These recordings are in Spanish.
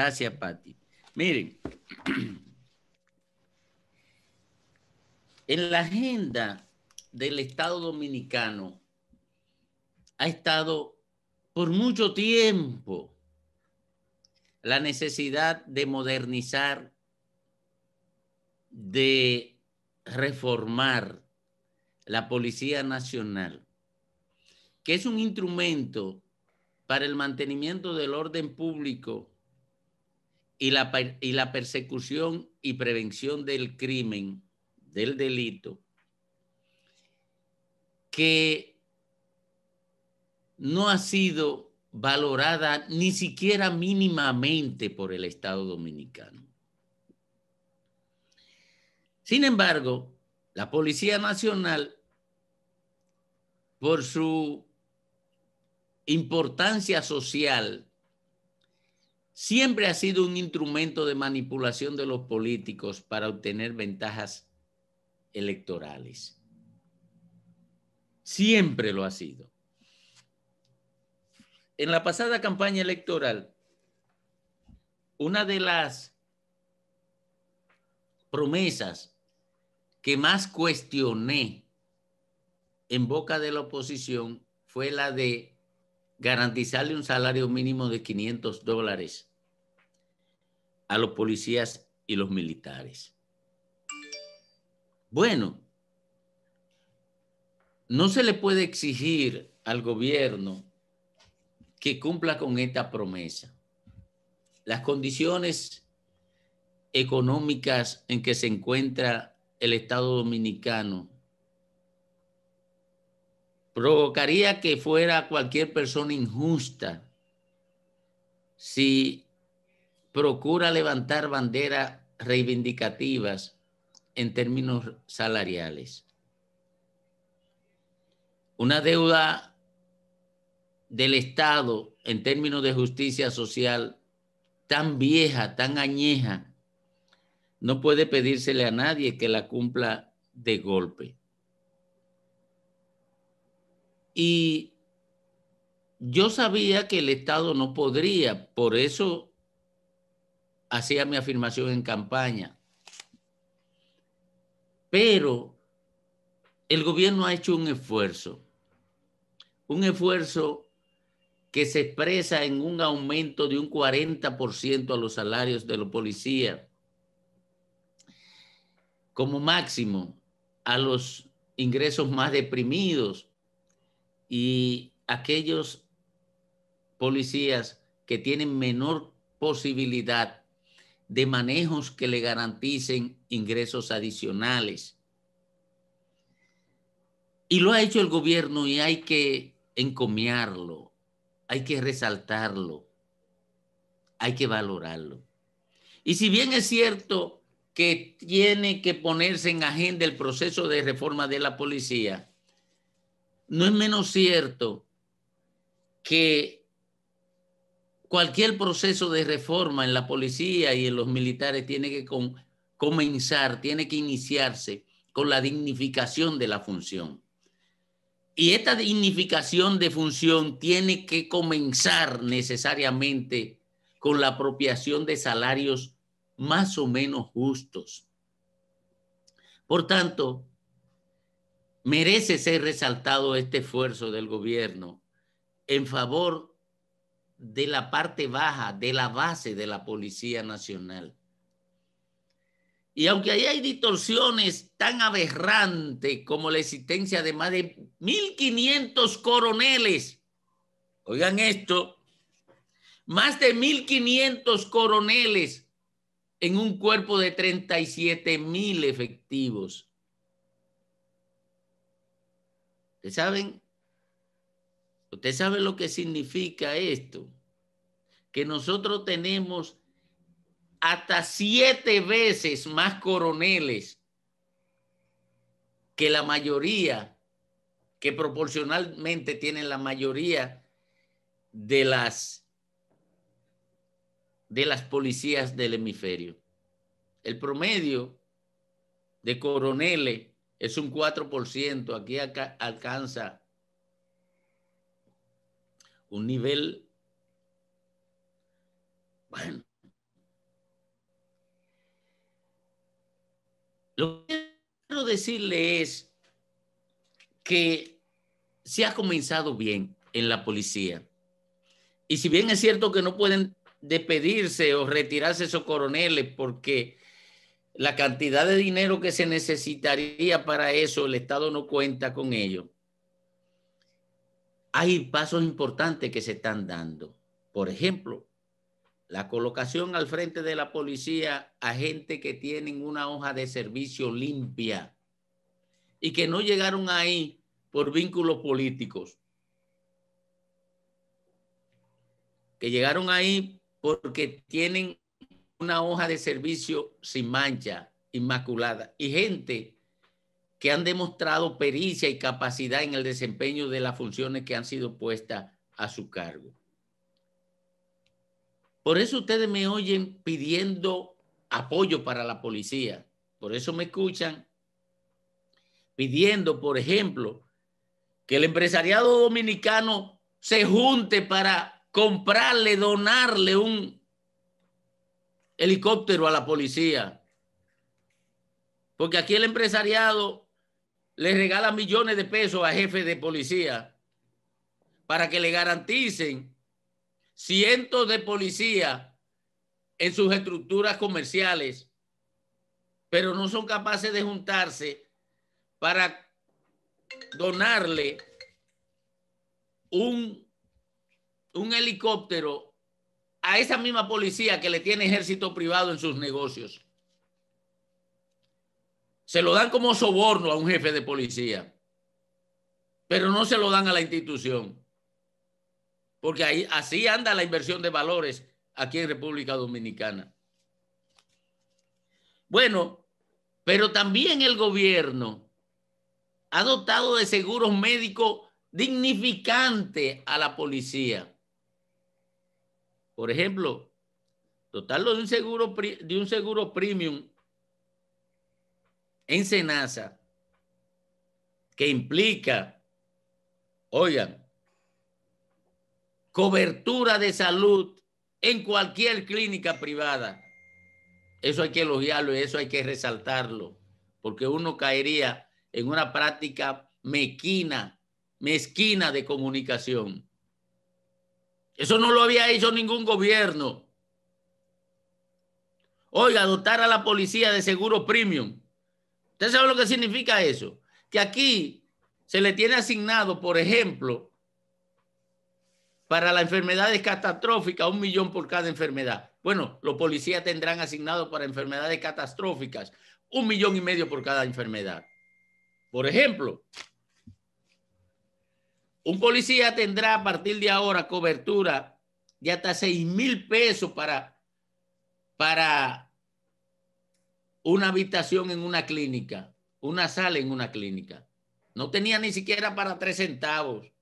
Gracias, Patti. Miren, en la agenda del Estado Dominicano ha estado por mucho tiempo la necesidad de modernizar, de reformar la Policía Nacional, que es un instrumento para el mantenimiento del orden público y la, persecución y prevención del crimen, del delito, que no ha sido valorada ni siquiera mínimamente por el Estado dominicano. Sin embargo, la Policía Nacional, por su importancia social, siempre ha sido un instrumento de manipulación de los políticos para obtener ventajas electorales. Siempre lo ha sido. En la pasada campaña electoral, una de las promesas que más cuestioné en boca de la oposición fue la de garantizarle un salario mínimo de 500 dólares a los policías y los militares. Bueno, no se le puede exigir al gobierno que cumpla con esta promesa. Las condiciones económicas en que se encuentra el Estado dominicano provocaría que fuera cualquier persona injusta si procura levantar banderas reivindicativas en términos salariales. Una deuda del Estado en términos de justicia social tan vieja, tan añeja, no puede pedírsele a nadie que la cumpla de golpe. Y yo sabía que el Estado no podría, por eso hacía mi afirmación en campaña. Pero el gobierno ha hecho un esfuerzo, un esfuerzo que se expresa en un aumento de un 40% a los salarios de los policías, como máximo a los ingresos más deprimidos y aquellos policías que tienen menor posibilidad de manejos que le garanticen ingresos adicionales. Y lo ha hecho el gobierno y hay que encomiarlo, hay que resaltarlo, hay que valorarlo. Y si bien es cierto que tiene que ponerse en agenda el proceso de reforma de la policía, no es menos cierto que cualquier proceso de reforma en la policía y en los militares tiene que comenzar, tiene que iniciarse con la dignificación de la función. Y esta dignificación de función tiene que comenzar necesariamente con la apropiación de salarios más o menos justos. Por tanto, merece ser resaltado este esfuerzo del gobierno en favor de la parte baja, de la base de la Policía Nacional. Y aunque ahí hay distorsiones tan aberrantes como la existencia de más de 1.500 coroneles, oigan esto, más de 1.500 coroneles en un cuerpo de 37.000 efectivos. ¿Saben? Usted sabe lo que significa esto, que nosotros tenemos hasta siete veces más coroneles que la mayoría, que proporcionalmente tienen la mayoría de las de las policías del hemisferio. El promedio de coroneles es un 4%, aquí alcanza un nivel, bueno, lo que quiero decirle es que se ha comenzado bien en la policía. Y si bien es cierto que no pueden despedirse o retirarse esos coroneles porque la cantidad de dinero que se necesitaría para eso, el Estado no cuenta con ello hay pasos importantes que se están dando. Por ejemplo, la colocación al frente de la policía a gente que tienen una hoja de servicio limpia y que no llegaron ahí por vínculos políticos, que llegaron ahí porque tienen una hoja de servicio sin mancha, inmaculada, y gente que han demostrado pericia y capacidad en el desempeño de las funciones que han sido puestas a su cargo. Por eso ustedes me oyen pidiendo apoyo para la policía. Por eso me escuchan pidiendo, por ejemplo, que el empresariado dominicano se junte para comprarle, donarle un helicóptero a la policía. Porque aquí el empresariado le regala millones de pesos a jefes de policía para que le garanticen cientos de policías en sus estructuras comerciales, pero no son capaces de juntarse para donarle un, un helicóptero a esa misma policía que le tiene ejército privado en sus negocios se lo dan como soborno a un jefe de policía, pero no se lo dan a la institución, porque así anda la inversión de valores aquí en República Dominicana. Bueno, pero también el gobierno ha dotado de seguros médicos dignificantes a la policía. Por ejemplo, dotarlo de un seguro, de un seguro premium en Senasa que implica, oigan, cobertura de salud en cualquier clínica privada. Eso hay que elogiarlo y eso hay que resaltarlo, porque uno caería en una práctica mezquina, mezquina de comunicación. Eso no lo había hecho ningún gobierno. Oiga, adoptar a la policía de seguro premium ¿Ustedes saben lo que significa eso? Que aquí se le tiene asignado, por ejemplo, para las enfermedades catastróficas, un millón por cada enfermedad. Bueno, los policías tendrán asignado para enfermedades catastróficas un millón y medio por cada enfermedad. Por ejemplo, un policía tendrá a partir de ahora cobertura de hasta 6 mil pesos para, para una habitación en una clínica, una sala en una clínica. No tenía ni siquiera para tres centavos.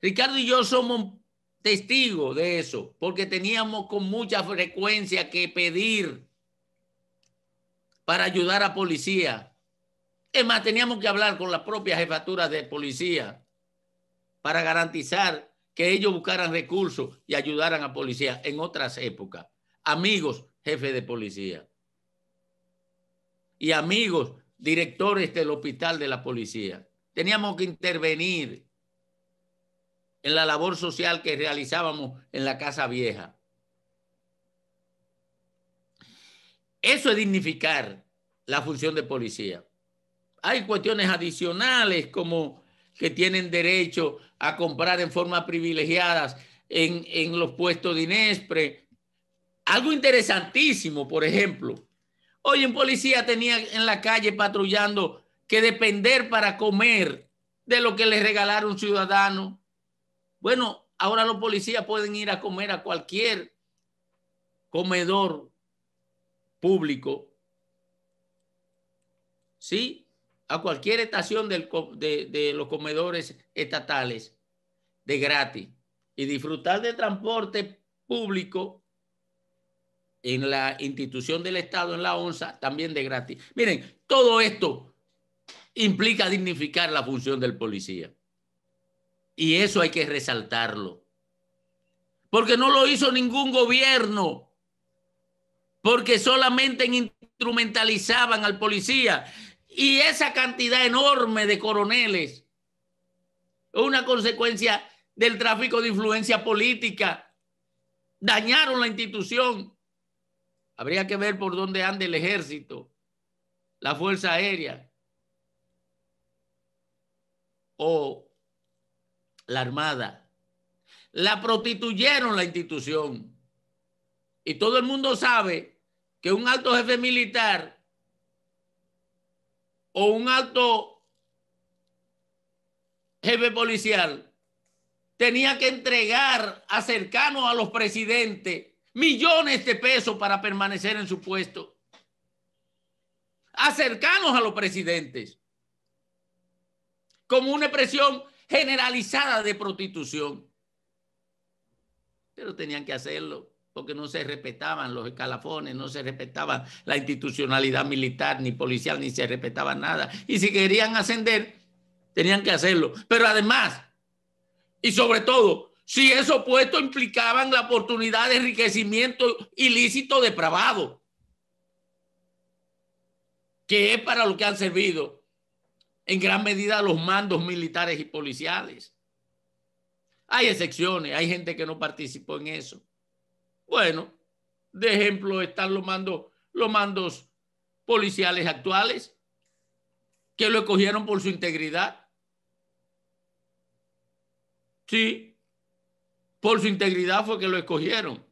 Ricardo y yo somos testigos de eso, porque teníamos con mucha frecuencia que pedir para ayudar a policía. Es más, teníamos que hablar con las propias jefaturas de policía para garantizar que ellos buscaran recursos y ayudaran a policía en otras épocas. Amigos, jefe de policía y amigos directores del hospital de la policía. Teníamos que intervenir en la labor social que realizábamos en la Casa Vieja. Eso es dignificar la función de policía. Hay cuestiones adicionales como que tienen derecho a comprar en forma privilegiada en, los puestos de Inespre. Algo interesantísimo, por ejemplo, Hoy un policía tenía en la calle patrullando que depender para comer de lo que le regalaron un ciudadano. Bueno, ahora los policías pueden ir a comer a cualquier comedor público. ¿Sí? A cualquier estación de, de los comedores estatales de gratis y disfrutar de transporte público en la institución del Estado, en la ONSA, también de gratis. Miren, todo esto implica dignificar la función del policía. Y eso hay que resaltarlo. Porque no lo hizo ningún gobierno. Porque solamente instrumentalizaban al policía. Y esa cantidad enorme de coroneles es una consecuencia del tráfico de influencia política. Dañaron la institución. Habría que ver por dónde anda el ejército, la fuerza aérea o la armada. La prostituyeron la institución. Y todo el mundo sabe que un alto jefe militar o un alto jefe policial tenía que entregar a cercanos a los presidentes millones de pesos para permanecer en su puesto. Acercanos a los presidentes como una expresión generalizada de prostitución. Pero tenían que hacerlo porque no se respetaban los escalafones, no se respetaba la institucionalidad militar ni policial, ni se respetaba nada. Y si querían ascender, tenían que hacerlo. Pero además, y sobre todo, si esos puestos implicaban la oportunidad de enriquecimiento ilícito depravado, que es para lo que han servido en gran medida los mandos militares y policiales. Hay excepciones, hay gente que no participó en eso. Bueno, de ejemplo están los mandos, los mandos policiales actuales que lo escogieron por su integridad. Sí, por su integridad fue que lo escogieron.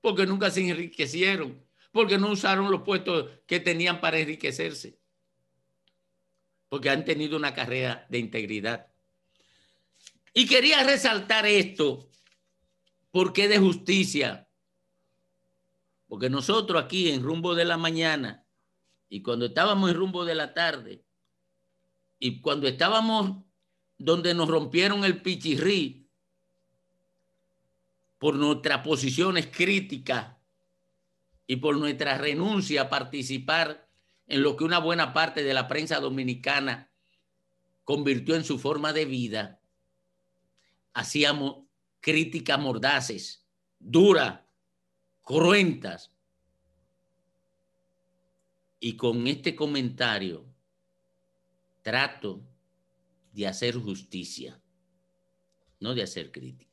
Porque nunca se enriquecieron. Porque no usaron los puestos que tenían para enriquecerse. Porque han tenido una carrera de integridad. Y quería resaltar esto. porque de justicia? Porque nosotros aquí en rumbo de la mañana y cuando estábamos en rumbo de la tarde y cuando estábamos donde nos rompieron el pichirri por nuestras posiciones críticas y por nuestra renuncia a participar en lo que una buena parte de la prensa dominicana convirtió en su forma de vida, hacíamos críticas mordaces, duras, cruentas. Y con este comentario trato de hacer justicia, no de hacer crítica.